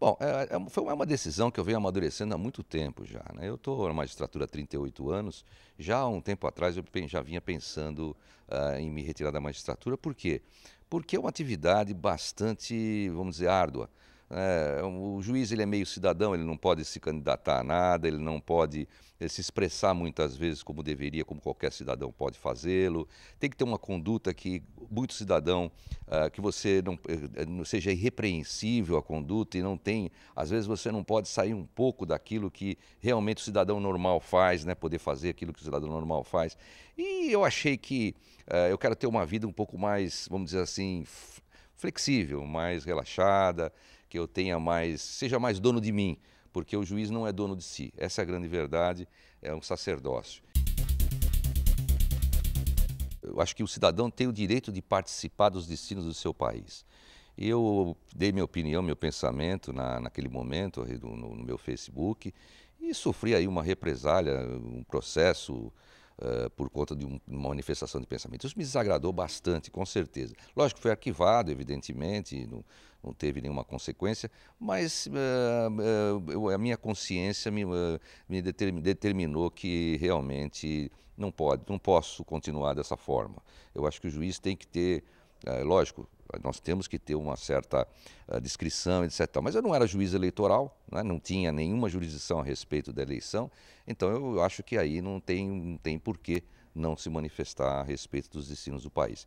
Bom, é, é, foi é uma decisão que eu venho amadurecendo há muito tempo já. Né? Eu estou na magistratura há 38 anos. Já há um tempo atrás eu já vinha pensando uh, em me retirar da magistratura. Por quê? Porque é uma atividade bastante, vamos dizer, árdua. É, o juiz ele é meio cidadão, ele não pode se candidatar a nada, ele não pode eh, se expressar muitas vezes como deveria, como qualquer cidadão pode fazê-lo. Tem que ter uma conduta que muito cidadão, uh, que você não, eh, não seja irrepreensível a conduta e não tem, às vezes você não pode sair um pouco daquilo que realmente o cidadão normal faz, né? Poder fazer aquilo que o cidadão normal faz. E eu achei que uh, eu quero ter uma vida um pouco mais, vamos dizer assim, flexível, mais relaxada, que eu tenha mais, seja mais dono de mim, porque o juiz não é dono de si. Essa é a grande verdade, é um sacerdócio eu acho que o cidadão tem o direito de participar dos destinos do seu país. Eu dei minha opinião, meu pensamento na, naquele momento no, no meu Facebook e sofri aí uma represália, um processo eh, por conta de um, uma manifestação de pensamento. Isso me desagradou bastante, com certeza. Lógico, foi arquivado, evidentemente, não, não teve nenhuma consequência, mas uh, eu, a minha consciência me, me determinou que realmente não pode, não posso continuar dessa forma. Eu acho que o juiz tem que ter, lógico, nós temos que ter uma certa ah, descrição, etc. Mas eu não era juiz eleitoral, né? não tinha nenhuma jurisdição a respeito da eleição, então eu acho que aí não tem, não tem porquê não se manifestar a respeito dos destinos do país.